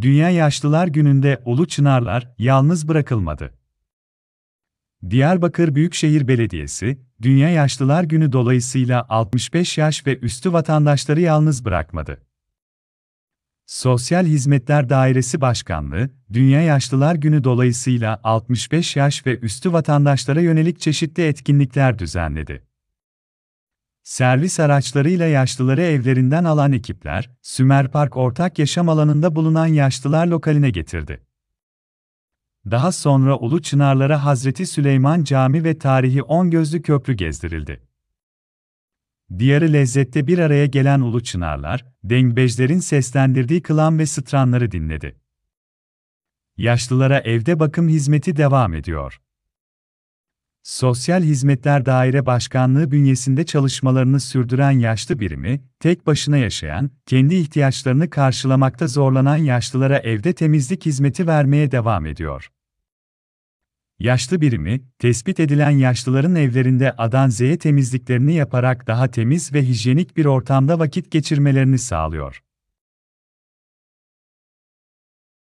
Dünya Yaşlılar Günü'nde Ulu Çınarlar yalnız bırakılmadı. Diyarbakır Büyükşehir Belediyesi, Dünya Yaşlılar Günü dolayısıyla 65 yaş ve üstü vatandaşları yalnız bırakmadı. Sosyal Hizmetler Dairesi Başkanlığı, Dünya Yaşlılar Günü dolayısıyla 65 yaş ve üstü vatandaşlara yönelik çeşitli etkinlikler düzenledi. Servis araçlarıyla yaşlıları evlerinden alan ekipler, Sümer Park ortak yaşam alanında bulunan yaşlılar lokaline getirdi. Daha sonra Ulu Çınarlara Hazreti Süleyman Cami ve tarihi On Gözlü Köprü gezdirildi. Diyarı lezzette bir araya gelen Ulu Çınarlar, dengbejlerin seslendirdiği kılan ve sıtranları dinledi. Yaşlılara evde bakım hizmeti devam ediyor. Sosyal Hizmetler Daire Başkanlığı bünyesinde çalışmalarını sürdüren yaşlı birimi, tek başına yaşayan, kendi ihtiyaçlarını karşılamakta zorlanan yaşlılara evde temizlik hizmeti vermeye devam ediyor. Yaşlı birimi, tespit edilen yaşlıların evlerinde A'dan Z'ye temizliklerini yaparak daha temiz ve hijyenik bir ortamda vakit geçirmelerini sağlıyor.